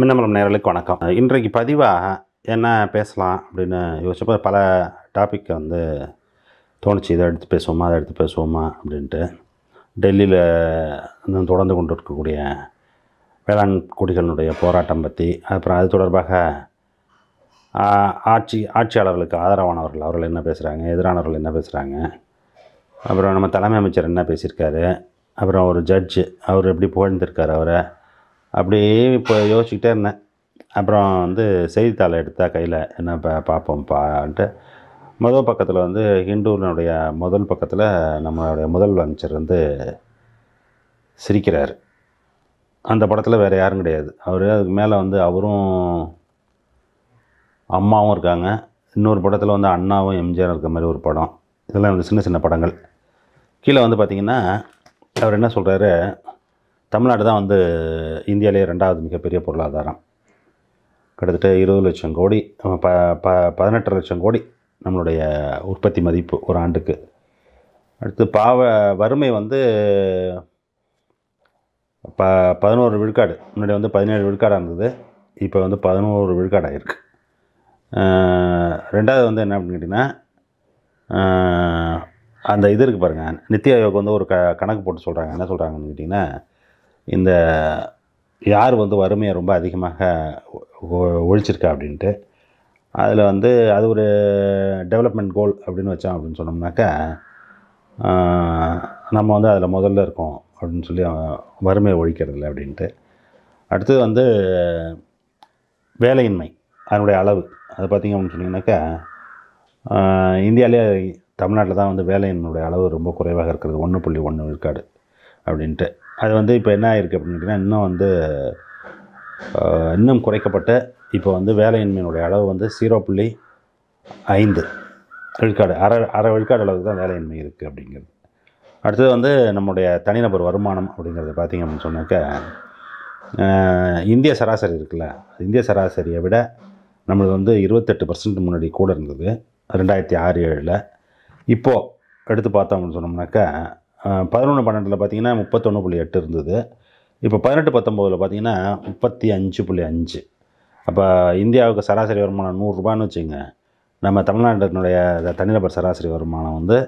மின்னமலம் நேரலுக்கு வணக்கம் இன்றைக்கு பதிவாக என்ன பேசலாம் அப்படின்னு யோசிச்சப்போ பல டாப்பிக்கை வந்து தோணுச்சு இதை எடுத்து பேசுவோமா அதை எடுத்து பேசுவோமா அப்படின்ட்டு டெல்லியில் தொடர்ந்து கொண்டு இருக்கக்கூடிய வேளாண் குடிகளினுடைய போராட்டம் பற்றி அப்புறம் அது தொடர்பாக ஆட்சி ஆட்சியாளர்களுக்கு ஆதரவானவர்கள் அவர்கள் என்ன பேசுகிறாங்க எதிரானவர்கள் என்ன பேசுகிறாங்க அப்புறம் நம்ம தலைமை அமைச்சர் என்ன பேசியிருக்காரு அப்புறம் ஒரு ஜட்ஜு அவர் எப்படி புகழ்ந்திருக்கார் அவரை அப்படியே இப்போ யோசிச்சுக்கிட்டே இருந்தேன் அப்புறம் வந்து செய்தித்தாளை எடுத்தால் கையில் என்ன பா பாட்டு முதல் பக்கத்தில் வந்து ஹிண்டூனுடைய முதல் பக்கத்தில் நம்மளுடைய முதல் அமைச்சர் வந்து சிரிக்கிறார் அந்த படத்தில் வேறு யாரும் கிடையாது அவர் அதுக்கு மேலே வந்து அவரும் அம்மாவும் இருக்காங்க இன்னொரு படத்தில் வந்து அண்ணாவும் எம்ஜிஆர் இருக்க மாதிரி ஒரு படம் இதெல்லாம் வந்து சின்ன சின்ன படங்கள் கீழே வந்து பார்த்திங்கன்னா அவர் என்ன சொல்கிறாரு தமிழ்நாடு தான் வந்து இந்தியாவிலே ரெண்டாவது மிகப்பெரிய பொருளாதாரம் கிட்டத்தட்ட இருபது லட்சம் கோடி ப ப பதினெட்டு லட்சம் கோடி நம்மளுடைய உற்பத்தி மதிப்பு ஒரு ஆண்டுக்கு அடுத்து பாவ வறுமை வந்து ப பதினோரு விழுக்காடு முன்னாடி வந்து பதினேழு விழுக்காடாக இருந்தது இப்போ வந்து பதினோரு விழுக்காடாக இருக்குது ரெண்டாவது வந்து என்ன அப்படின்னு கேட்டிங்கன்னா அந்த இது இருக்குது பாருங்கள் நித்தி ஆயோக் வந்து ஒரு க கணக்கு போட்டு சொல்கிறாங்க என்ன சொல்கிறாங்கன்னு கேட்டிங்கன்னா இந்த யார் வந்து வறுமையை ரொம்ப அதிகமாக ஒழிச்சிருக்கா அப்படின்ட்டு அதில் வந்து அது ஒரு டெவலப்மெண்ட் கோல் அப்படின்னு வச்சோம் அப்படின்னு சொன்னோம்னாக்கா நம்ம வந்து அதில் முதல்ல இருக்கோம் அப்படின்னு சொல்லி வறுமையை ஒழிக்கிறதில்ல அப்படின்ட்டு அடுத்தது வந்து வேலையின்மை அதனுடைய அளவு அது பார்த்திங்க அப்படின்னு சொன்னிங்கனாக்கா இந்தியாவிலே தமிழ்நாட்டில் தான் வந்து வேலையின்மையுடைய அளவு ரொம்ப குறைவாக இருக்கிறது ஒன்று புள்ளி ஒன்று விற்காடு அப்படின்ட்டு அது வந்து இப்போ என்ன ஆயிருக்கு அப்படின்னு கேட்டிங்கன்னா இன்னும் வந்து இன்னும் குறைக்கப்பட்ட இப்போ வந்து வேலையின்மையினுடைய அளவு வந்து ஜீரோ புள்ளி ஐந்து விழுக்காடு அரை அரை விழுக்காடு அளவுக்கு தான் வேலையின்மை இருக்குது அப்படிங்கிறது அடுத்தது வந்து நம்முடைய தனிநபர் வருமானம் அப்படிங்கிறது பார்த்திங்க அப்படின்னு சொன்னாக்கா இந்திய சராசரி இருக்குல்ல இந்திய சராசரியை விட நம்மளது வந்து இருபத்தெட்டு பர்சன்ட் முன்னாடி கூட இருந்தது ரெண்டாயிரத்தி ஆறு ஏழில் இப்போது எடுத்து பார்த்தோம் அப்படின்னு சொன்னோம்னாக்கா பதினொன்று பன்னெண்டில் பார்த்தீங்கன்னா முப்பத்தொன்று புள்ளி எட்டு இருந்தது இப்போ பதினெட்டு பத்தொம்போதில் பார்த்தீங்கன்னா முப்பத்தி அஞ்சு புள்ளி அஞ்சு அப்போ இந்தியாவுக்கு சராசரி வருமானம் நூறுரூபான்னு வச்சுங்க நம்ம தமிழ்நாட்டினுடைய தனிநபர் சராசரி வருமானம் வந்து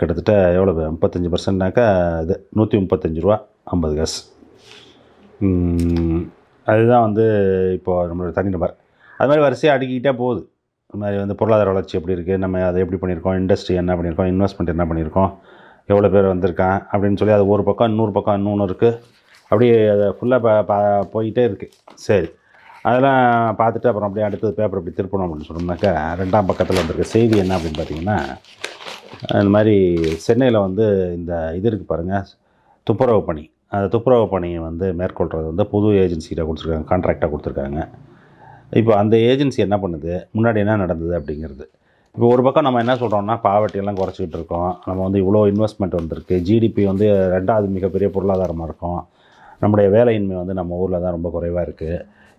கிட்டத்தட்ட எவ்வளோ முப்பத்தஞ்சு பர்சன்ட்னாக்கா இது நூற்றி முப்பத்தஞ்சு ரூபா ஐம்பது காசு அதுதான் வந்து இப்போது நம்மளோட தனிநபர் அது மாதிரி வரிசையாக அடுக்கிக்கிட்டே போகுது இந்த மாதிரி வந்து பொருளாதார வளர்ச்சி எப்படி இருக்குது நம்ம அதை எப்படி பண்ணியிருக்கோம் இண்டஸ்ட்ரி என்ன பண்ணியிருக்கோம் இன்வெஸ்ட்மெண்ட் என்ன பண்ணியிருக்கோம் எவ்வளோ பேர் வந்திருக்கான் அப்படின்னு சொல்லி அது ஒரு பக்கம் இன்னொரு பக்கம் இன்னொன்று இருக்குது அப்படியே அதை ஃபுல்லாக பா போயிட்டே இருக்குது சரி அதெல்லாம் பார்த்துட்டு அப்புறம் அப்படியே அடுத்தது பேப்பர் இப்படி திருப்பணும் அப்படின்னு சொன்னோம்னாக்கா ரெண்டாம் பக்கத்தில் வந்திருக்க செய்தி என்ன அப்படின்னு பார்த்தீங்கன்னா இந்த மாதிரி சென்னையில் வந்து இந்த இது இருக்குது பாருங்கள் துப்புரவு பணி அந்த துப்புரவு பணியை வந்து மேற்கொள்கிறது வந்து புது ஏஜென்சிகிட்ட கொடுத்துருக்காங்க கான்ட்ராக்டாக கொடுத்துருக்காங்க இப்போ அந்த ஏஜென்சி என்ன பண்ணுது முன்னாடி என்ன நடந்தது அப்படிங்கிறது இப்போ ஒரு பக்கம் நம்ம என்ன சொல்கிறோம்னா பாவர்ட்டியெல்லாம் குறைச்சிக்கிட்டு இருக்கோம் நம்ம வந்து இவ்வளோ இன்வெஸ்ட்மெண்ட் வந்திருக்கு ஜிடிபி வந்து ரெண்டாவது மிகப்பெரிய பொருளாதாரமாக இருக்கும் நம்முடைய வேலையின்மை வந்து நம்ம ஊரில் தான் ரொம்ப குறைவாக இருக்குது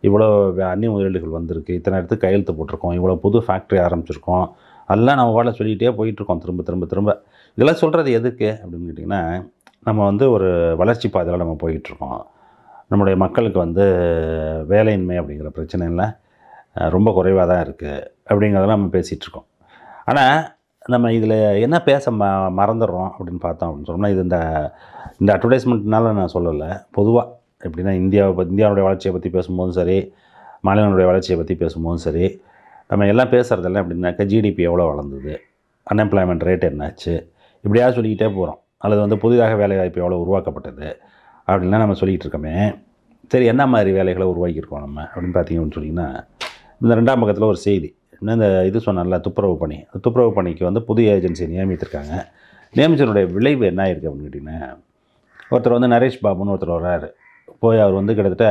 இவ்வளோ அந்நிய முதலீடுகள் வந்திருக்கு இத்தனை இடத்துக்கு கையெழுத்து போட்டிருக்கோம் இவ்வளோ புது ஃபேக்ட்ரி ஆரம்பிச்சிருக்கோம் அதெல்லாம் நம்ம வேலை சொல்லிகிட்டே போயிட்டுருக்கோம் திரும்ப திரும்ப திரும்ப இதெல்லாம் சொல்கிறது எதுக்கு அப்படின்னு கேட்டிங்கன்னா நம்ம வந்து ஒரு வளர்ச்சி பாதையில் நம்ம போயிட்டுருக்கோம் நம்முடைய மக்களுக்கு வந்து வேலையின்மை அப்படிங்கிற பிரச்சனைகளில் ரொம்ப குறைவாக தான் இருக்குது அப்படிங்கிறதெல்லாம் நம்ம பேசிகிட்ருக்கோம் ஆனால் நம்ம இதில் என்ன பேச ம மறந்துடுறோம் அப்படின்னு பார்த்தோம் அப்படின்னு சொன்னோம்னா இது இந்த இந்த அட்வர்டைஸ்மெண்ட்னால நான் சொல்லலை பொதுவாக எப்படின்னா இந்தியாவை பற்றி இந்தியாவுடைய வளர்ச்சியை பற்றி பேசும்போதும் சரி மாநிலங்களுடைய வளர்ச்சியை பற்றி பேசும்போதும் சரி நம்ம எல்லாம் பேசுகிறதெல்லாம் எப்படின்னாக்கா ஜிடிபி எவ்வளோ வளர்ந்தது அன்எம்ப்ளாய்மெண்ட் ரேட் என்னாச்சு இப்படியா சொல்லிக்கிட்டே போகிறோம் அல்லது வந்து புதிதாக வேலைவாய்ப்பு எவ்வளோ உருவாக்கப்பட்டது அப்படின்லாம் நம்ம சொல்லிகிட்டு இருக்கோமே சரி என்ன மாதிரி வேலைகளை உருவாக்கியிருக்கோம் நம்ம அப்படின்னு பார்த்தீங்கன்னு சொன்னிங்கன்னா இந்த ரெண்டாம் பக்கத்தில் ஒரு செய்தி இன்னும் இந்த இது சொன்னால துப்புரவு பணி துப்புரவு பணிக்கு வந்து புதிய ஏஜென்சி நியமித்திருக்காங்க நியமிச்சனுடைய விளைவு என்ன இருக்குது அப்படின்னு கேட்டிங்கன்னா ஒருத்தர் வந்து நரேஷ் பாபுன்னு ஒருத்தர் வர்றாரு போய் அவர் வந்து கிட்டத்தட்ட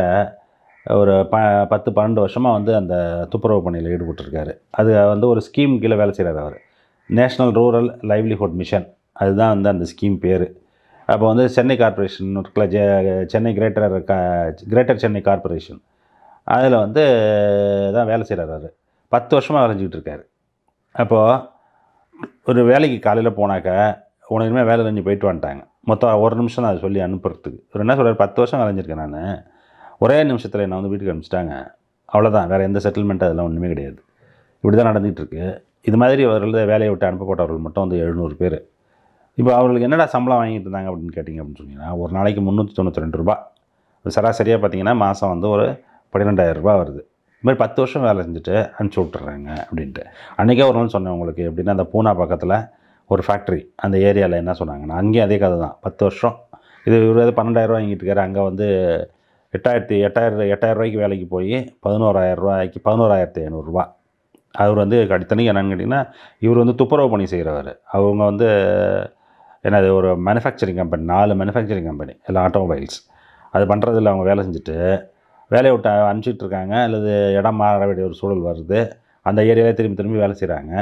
ஒரு ப பத்து பன்னெண்டு வருஷமாக வந்து அந்த துப்புரவு பணியில் ஈடுபட்டிருக்காரு அது வந்து ஒரு ஸ்கீம் கீழே வேலை செய்கிறார் அவர் நேஷ்னல் ரூரல் லைவ்லிஹுட் மிஷன் அதுதான் வந்து அந்த ஸ்கீம் பேர் அப்போ வந்து சென்னை கார்பரேஷன் இருக்கல ஜே சென்னை கிரேட்டர் கா கிரேட்டர் சென்னை கார்பரேஷன் அதில் வந்து தான் வேலை செய்கிறார் அவர் பத்து வருஷமாக வரைஞ்சிக்கிட்டு இருக்காரு அப்போது ஒரு வேலைக்கு காலையில் போனாக்கா உனக்குமே வேலை செஞ்சு போயிட்டு வந்துட்டாங்க மொத்தம் ஒரு நிமிஷம் நான் சொல்லி அனுப்புறதுக்கு ஒரு என்ன சொல்கிறார் பத்து வருஷம் வரைஞ்சிருக்கேன் நான் ஒரே நிமிஷத்தில் என்னை வந்து வீட்டுக்கு அனுப்பிச்சிட்டாங்க அவ்வளோதான் வேறு எந்த செட்டில்மெண்ட்டும் அதெல்லாம் ஒன்றுமே கிடையாது இப்படி தான் நடந்துகிட்ருக்கு இது மாதிரி அவர்கள் வேலையை விட்டு அனுப்பப்பட்டவர்கள் மட்டும் வந்து எழுநூறு பேர் இப்போ அவர்களுக்கு என்னடா சம்பளம் வாங்கிட்டு இருந்தாங்க அப்படின்னு கேட்டிங்க அப்படின்னு சொன்னீங்கன்னா ஒரு நாளைக்கு முந்நூற்றி தொண்ணூற்றி ரெண்டு ரூபா சராசரியாக பார்த்தீங்கன்னா மாதம் வந்து ஒரு பன்னிரெண்டாயிரம் ரூபா வருது இது மாதிரி பத்து வருஷம் வேலை செஞ்சுட்டு அனுப்பிச்சி விட்டுறாங்க அப்படின்ட்டு அன்றைக்கே ஒரு நாள் சொன்னேன் உங்களுக்கு எப்படின்னா அந்த பூனா பக்கத்தில் ஒரு ஃபேக்ட்ரி அந்த ஏரியாவில் என்ன சொன்னாங்கன்னா அங்கேயும் அதே கதை தான் பத்து வருஷம் இது இவர் பன்னெண்டாயிரம் வாங்கிட்டு இருக்காரு அங்கே வந்து எட்டாயிரத்தி எட்டாயிரம் எட்டாயிரம் ரூபாய்க்கு வேலைக்கு போய் பதினோராயிரம் ரூபாய்க்கு பதினோராயிரத்தி ஐநூறுரூவா அவர் வந்து கடித்தனிக்கு என்னென்னு கேட்டிங்கன்னா இவர் வந்து துப்புரவு பணி செய்கிறவர் அவங்க வந்து என்னது ஒரு மேனுஃபேக்சரிங் கம்பெனி நாலு மேனுஃபேக்சரிங் கம்பெனி இல்லை ஆட்டோமொபைல்ஸ் அது பண்ணுறதில் அவங்க வேலை செஞ்சுட்டு வேலையை விட்டு இருக்காங்க அல்லது இடம் மாற வேண்டிய ஒரு சூழல் வருது அந்த ஏரியாவிலே திரும்பி திரும்பி வேலை செய்கிறாங்க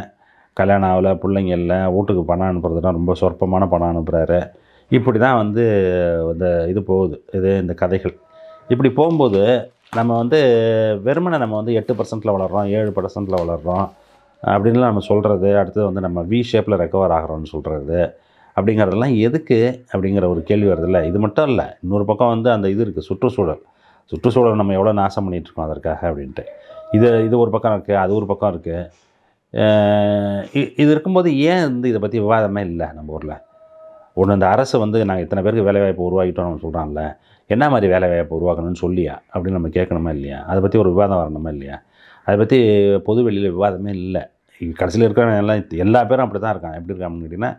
கல்யாணம் ஆகலை பிள்ளைங்க இல்லை வீட்டுக்கு பணம் அனுப்புறதுனா ரொம்ப சொற்பமான பணம் அனுப்புகிறாரு இப்படி தான் வந்து இந்த இது போகுது இது இந்த கதைகள் இப்படி போகும்போது நம்ம வந்து வெறுமனை நம்ம வந்து எட்டு பர்சன்ட்டில் வளர்கிறோம் ஏழு பர்சன்ட்டில் வளர்கிறோம் அப்படின்லாம் நம்ம சொல்கிறது அடுத்தது வந்து நம்ம வி ஷேப்பில் ரெக்கவர் ஆகிறோம்னு சொல்கிறது அப்படிங்கிறதெல்லாம் எதுக்கு அப்படிங்கிற ஒரு கேள்வி இல்லை இது மட்டும் இல்லை இன்னொரு பக்கம் வந்து அந்த இது இருக்குது சுற்றுச்சூழல் சுற்றுச்சூழலை நம்ம எவ்வளோ நாசம் பண்ணிகிட்டு இருக்கோம் அதற்காக அப்படின்ட்டு இது இது ஒரு பக்கம் இருக்குது அது ஒரு பக்கம் இருக்குது இது இருக்கும்போது ஏன் வந்து இதை பற்றி விவாதமே இல்லை நம்ம ஊரில் ஒன்று இந்த அரசு வந்து நாங்கள் இத்தனை பேருக்கு வேலைவாய்ப்பு உருவாக்கிட்டோம்னு சொல்கிறான்ல என்ன மாதிரி வேலைவாய்ப்பு உருவாக்கணும்னு சொல்லியா அப்படின்னு நம்ம கேட்கணுமா இல்லையா அதை பற்றி ஒரு விவாதம் வரணுமா இல்லையா அதை பற்றி பொது வெளியில் விவாதமே இல்லை கடைசியில் இருக்கிற எல்லாம் எல்லா பேரும் அப்படி தான் இருக்கான் எப்படி இருக்கான் அப்படின்னு கேட்டிங்கன்னா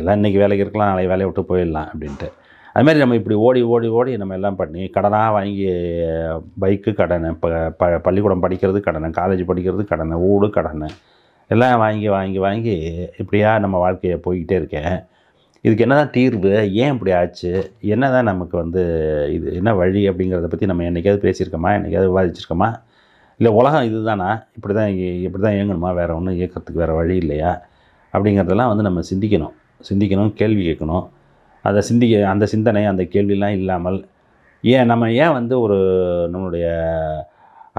எல்லாம் இன்றைக்கி வேலைக்கு இருக்கலாம் நாளைக்கு வேலையை விட்டு போயிடலாம் அப்படின்ட்டு அதுமாதிரி நம்ம இப்படி ஓடி ஓடி ஓடி நம்ம எல்லாம் பண்ணி கடனாக வாங்கி பைக்கு கடனை ப ப பள்ளிக்கூடம் படிக்கிறது கடனை காலேஜ் படிக்கிறது கடனை ஊடு கடனை எல்லாம் வாங்கி வாங்கி வாங்கி இப்படியா நம்ம வாழ்க்கையை போய்கிட்டே இருக்கேன் இதுக்கு என்ன தான் தீர்வு ஏன் இப்படி ஆச்சு என்ன தான் நமக்கு வந்து இது என்ன வழி அப்படிங்கிறத பற்றி நம்ம என்றைக்காவது பேசியிருக்கோமா என்றைக்காவது விவாதிச்சிருக்கோமா இல்லை உலகம் இது தானா இப்படி தான் இப்படி தான் இயங்கணுமா வேறு ஒன்றும் இயக்கிறதுக்கு வேறு வழி இல்லையா அப்படிங்கிறதெல்லாம் வந்து நம்ம சிந்திக்கணும் சிந்திக்கணும் கேள்வி கேட்கணும் அதை சிந்திக்க அந்த சிந்தனை அந்த கேள்விலாம் இல்லாமல் ஏன் நம்ம ஏன் வந்து ஒரு நம்மளுடைய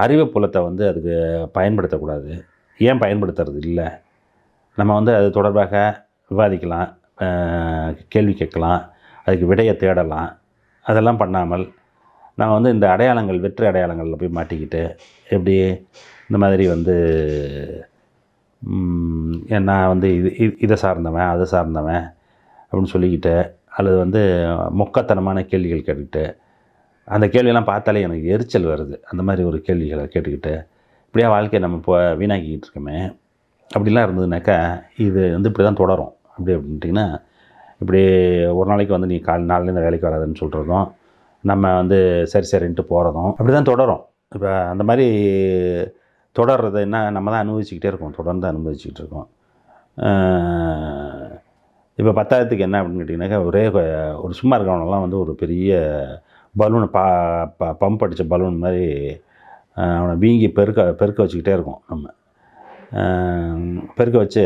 அறிவு புலத்தை வந்து அதுக்கு பயன்படுத்தக்கூடாது ஏன் பயன்படுத்துறது இல்லை நம்ம வந்து அது தொடர்பாக விவாதிக்கலாம் கேள்வி கேட்கலாம் அதுக்கு விடையை தேடலாம் அதெல்லாம் பண்ணாமல் நான் வந்து இந்த அடையாளங்கள் வெற்றி அடையாளங்களில் போய் மாட்டிக்கிட்டு எப்படி இந்த மாதிரி வந்து நான் வந்து இது இதை சார்ந்தவன் அதை சார்ந்தவன் அப்படின்னு சொல்லிக்கிட்டு அல்லது வந்து மொக்கத்தனமான கேள்விகள் கேட்டுக்கிட்டு அந்த கேள்வியெல்லாம் பார்த்தாலே எனக்கு எரிச்சல் வருது அந்த மாதிரி ஒரு கேள்விகளை கேட்டுக்கிட்டு இப்படியா வாழ்க்கையை நம்ம இப்போ வீணாக்கிக்கிட்டு இருக்கோமே அப்படிலாம் இருந்ததுனாக்கா இது வந்து இப்படி தான் தொடரும் அப்படி அப்படின்ட்டிங்கன்னா இப்படி ஒரு நாளைக்கு வந்து நீ கால் நாள்லேருந்து வேலைக்கு வராதுன்னு சொல்கிறதும் நம்ம வந்து சரி சரின்ட்டு போகிறதும் அப்படி தான் தொடரும் இப்போ அந்த மாதிரி தொடர்றது என்ன நம்ம தான் அனுபவிச்சுக்கிட்டே இருக்கோம் தொடர்ந்து அனுபவிச்சுக்கிட்டு இருக்கோம் இப்போ பத்தாயிரத்துக்கு என்ன அப்படின்னு கேட்டிங்கனாக்கா ஒரே ஒரு சும்மா இருக்கவனெல்லாம் வந்து ஒரு பெரிய பலூனை பா பம்ப் அடித்த பலூன் மாதிரி அவனை வீங்கி பெருக்க பெருக்க வச்சுக்கிட்டே இருக்கும் நம்ம பெருக்க வச்சு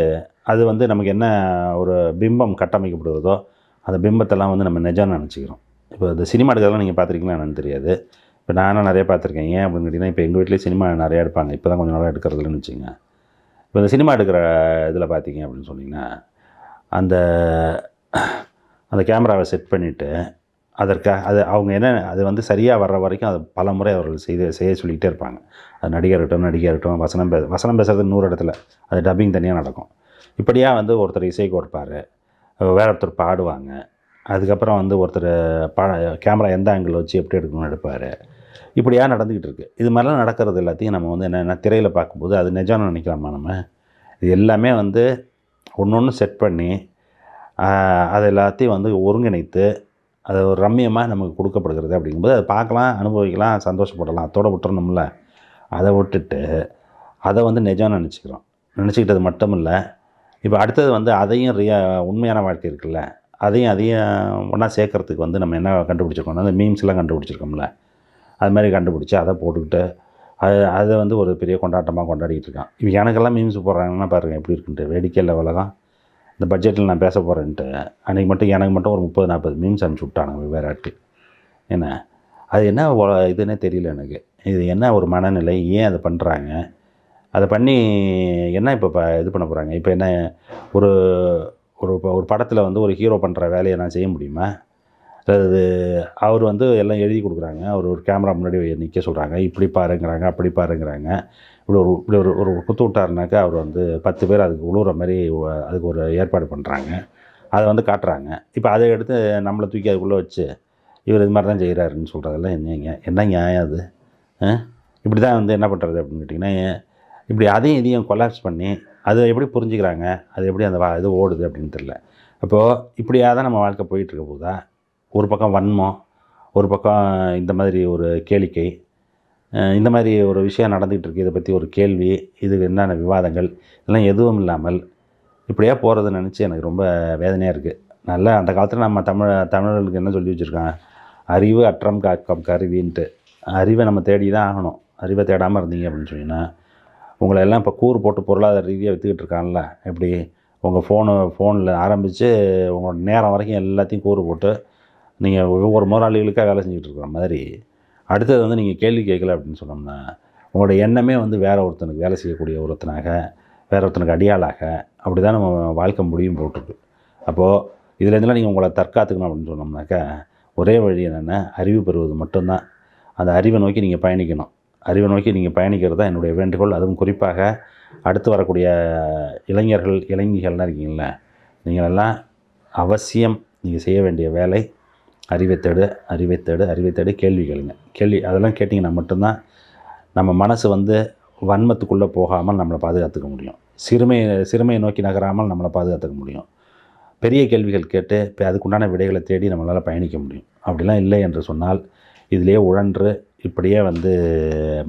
அது வந்து நமக்கு என்ன ஒரு பிம்பம் கட்டமைக்கப்படுவதோ அந்த பிம்பத்தெல்லாம் வந்து நம்ம நிஜம்னு நினச்சிக்கிறோம் இப்போ இந்த சினிமா எடுக்கிறதெல்லாம் நீங்கள் பார்த்துருக்கீங்களா என்னென்னு தெரியாது இப்போ நானும் நிறைய பார்த்துருக்கேன் ஏன் அப்படின்னு கேட்டிங்கன்னா இப்போ எங்கள் வீட்டிலேயே சினிமா நிறையா எடுப்பாங்க இப்போ தான் கொஞ்சம் நாளாக எடுக்கிறதுலன்னு வச்சுங்க இப்போ இந்த சினிமா எடுக்கிற இதில் பார்த்தீங்க அப்படின்னு சொன்னிங்கன்னா அந்த அந்த கேமராவை செட் பண்ணிவிட்டு அதற்காக அது அவங்க என்ன அது வந்து சரியாக வர்ற வரைக்கும் அது பல முறை அவர்கள் செய்து செய்ய சொல்லிக்கிட்டே இருப்பாங்க அது நடிகர்கிட்டும் நடிகர்கிட்டும் வசனம் பேச வசனம் பேசுகிறது நூறு இடத்துல அது டப்பிங் தனியாக நடக்கும் இப்படியாக வந்து ஒருத்தர் இசை கொடுப்பார் வேற ஒருத்தர் பாடுவாங்க அதுக்கப்புறம் வந்து ஒருத்தர் பா கேமரா எந்த ஆங்கிள் வச்சு எப்படி எடுக்கணும்னு எடுப்பார் இப்படியாக நடந்துக்கிட்டு இருக்குது இது மாதிரிலாம் நடக்கிறது எல்லாத்தையும் நம்ம வந்து என்னென்ன திரையில் பார்க்கும்போது அது நிஜம்னு நினைக்கலாமா நம்ம இது எல்லாமே வந்து ஒன்று ஒன்று செட் பண்ணி அது எல்லாத்தையும் வந்து ஒருங்கிணைத்து அது ஒரு ரம்மியமாக நமக்கு கொடுக்கப்படுகிறது அப்படிங்கும்போது அதை பார்க்கலாம் அனுபவிக்கலாம் சந்தோஷப்படலாம் அதோடு விட்டுறணும்ல அதை விட்டுட்டு அதை வந்து நிஜம் நினச்சிக்கிறோம் நினச்சிக்கிட்டது மட்டும் இல்லை இப்போ அடுத்தது வந்து அதையும் ரியா உண்மையான வாழ்க்கை இருக்குல்ல அதையும் அதையும் ஒன்றா சேர்க்கறதுக்கு வந்து நம்ம என்ன கண்டுபிடிச்சிருக்கோம் அந்த மீம்ஸ்லாம் கண்டுபிடிச்சிருக்கோம்ல அது மாதிரி கண்டுபிடிச்சி அதை போட்டுக்கிட்டு அது அதை வந்து ஒரு பெரிய கொண்டாட்டமாக கொண்டாடிக்கிட்டு இருக்கான் இப்போ எனக்கெல்லாம் மீம்ஸ் போடுறாங்கன்னா பாருங்கள் எப்படி இருக்குன்ட்டு வேடிக்கை லெவலில் தான் இந்த பட்ஜெட்டில் நான் பேச போகிறேன்ட்டு அன்றைக்கி மட்டும் எனக்கு மட்டும் ஒரு முப்பது நாற்பது மீம்ஸ் அனுப்பிச்சி விட்டானுங்க வேறு ஆட்கள் என்ன அது என்ன இதுன்னே தெரியல எனக்கு இது என்ன ஒரு மனநிலை ஏன் அதை பண்ணுறாங்க அதை பண்ணி என்ன இப்போ இது பண்ண போகிறாங்க இப்போ என்ன ஒரு ஒரு ஒரு படத்தில் வந்து ஒரு ஹீரோ பண்ணுற வேலையை நான் செய்ய முடியுமா அது அவர் வந்து எல்லாம் எழுதி கொடுக்குறாங்க அவர் ஒரு கேமரா முன்னாடி நிற்க சொல்கிறாங்க இப்படி பாருங்கிறாங்க அப்படி பாருங்கிறாங்க இப்படி ஒரு இப்படி ஒரு ஒரு குத்து விட்டாருனாக்கா அவர் வந்து பத்து பேர் அதுக்கு உழுவுற மாதிரி அதுக்கு ஒரு ஏற்பாடு பண்ணுறாங்க அதை வந்து காட்டுறாங்க இப்போ அதை எடுத்து நம்மளை தூக்கி அதுக்குள்ளே வச்சு இவர் இது மாதிரி தான் செய்கிறாருன்னு சொல்கிறதெல்லாம் என்னங்க என்ன நியாயம் அது இப்படி தான் வந்து என்ன பண்ணுறது அப்படின்னு கேட்டிங்கன்னா இப்படி அதையும் இதையும் கொலாப்ஸ் பண்ணி அதை எப்படி புரிஞ்சுக்கிறாங்க அது எப்படி அந்த இது ஓடுது அப்படின்னு தெரில அப்போது இப்படியாக தான் நம்ம வாழ்க்கை போயிட்டுருக்க போதா ஒரு பக்கம் வன்மம் ஒரு பக்கம் இந்த மாதிரி ஒரு கேளிக்கை இந்த மாதிரி ஒரு விஷயம் நடந்துகிட்டு இருக்குது இதை பற்றி ஒரு கேள்வி இதுக்கு என்னென்ன விவாதங்கள் இதெல்லாம் எதுவும் இல்லாமல் இப்படியே போகிறது நினச்சி எனக்கு ரொம்ப வேதனையாக இருக்குது நல்லா அந்த காலத்தில் நம்ம தமிழ் தமிழர்களுக்கு என்ன சொல்லி வச்சுருக்காங்க அறிவு அற்றம் காக்கம் கருவின்ட்டு அறிவை நம்ம தேடி தான் ஆகணும் அறிவை தேடாமல் இருந்தீங்க அப்படின்னு சொன்னீங்கன்னா உங்களை எல்லாம் இப்போ கூறு போட்டு பொருளாதார ரீதியாக விற்றுக்கிட்டு இருக்கான்ல எப்படி உங்கள் ஃபோனு ஃபோனில் ஆரம்பித்து உங்களோட நேரம் வரைக்கும் எல்லாத்தையும் கூறு போட்டு நீங்கள் ஒவ்வொரு முதலாளிகளுக்காக வேலை செஞ்சுட்டு இருக்கிற மாதிரி அடுத்தது வந்து நீங்கள் கேள்வி கேட்கல அப்படின்னு சொன்னோம்னா உங்களோட எண்ணமே வந்து வேறு ஒருத்தனுக்கு வேலை செய்யக்கூடிய ஒருத்தனாக வேறு ஒருத்தனுக்கு அடியாளாக அப்படி தான் நம்ம வாழ்க்கை முடியும் போட்டிருக்கு அப்போது இதுலேருந்துலாம் நீங்கள் உங்களை தற்காத்துக்கணும் அப்படின்னு சொன்னோம்னாக்கா ஒரே வழி என்னென்னா அறிவு பெறுவது மட்டும்தான் அந்த அறிவை நோக்கி நீங்கள் பயணிக்கணும் அறிவை நோக்கி நீங்கள் பயணிக்கிறது தான் என்னுடைய வேண்டுகோள் அதுவும் குறிப்பாக அடுத்து வரக்கூடிய இளைஞர்கள் இளைஞர்கள்லாம் இருக்கீங்களே நீங்களெல்லாம் அவசியம் நீங்கள் செய்ய வேண்டிய வேலை அறிவை தேடு அறிவை தேடு அறிவை தேடு கேள்வி கேளுங்க கேள்வி அதெல்லாம் கேட்டிங்கன்னா மட்டும்தான் நம்ம மனசு வந்து வன்மத்துக்குள்ளே போகாமல் நம்மளை பாதுகாத்துக்க முடியும் சிறுமையை சிறுமையை நோக்கி நகராமல் நம்மளை பாதுகாத்துக்க முடியும் பெரிய கேள்விகள் கேட்டு இப்போ அதுக்குண்டான விடைகளை தேடி நம்மளால் பயணிக்க முடியும் அப்படிலாம் இல்லை என்று சொன்னால் இதிலேயே உழன்று இப்படியே வந்து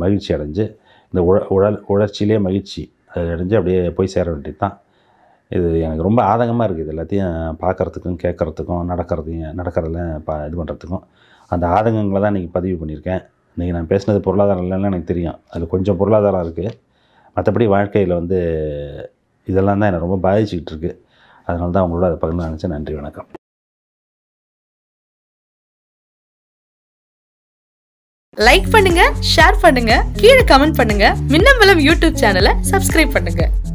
மகிழ்ச்சி அடைஞ்சு இந்த உழ உழல் உழற்சியிலே மகிழ்ச்சி அடைஞ்சு அப்படியே போய் சேர வேண்டியது தான் இது எனக்கு ரொம்ப ஆதங்கமாக இருக்குது இது எல்லாத்தையும் பார்க்குறதுக்கும் கேட்குறதுக்கும் நடக்கிறதையும் நடக்கிறதெல்லாம் பா இது பண்ணுறதுக்கும் அந்த ஆதங்கங்களை தான் இன்றைக்கி பதிவு பண்ணியிருக்கேன் இன்றைக்கி நான் பேசினது பொருளாதாரம் இல்லைன்னு எனக்கு தெரியும் அதில் கொஞ்சம் பொருளாதாரம் இருக்குது மற்றபடி வாழ்க்கையில் வந்து இதெல்லாம் தான் என்னை ரொம்ப பாதிச்சுக்கிட்டு இருக்குது அதனால தான் உங்களோட அதை பகிர்ந்து நினச்சேன் நன்றி வணக்கம் லைக் ஷேர் கீழே கமெண்ட் யூடியூப் சேனலை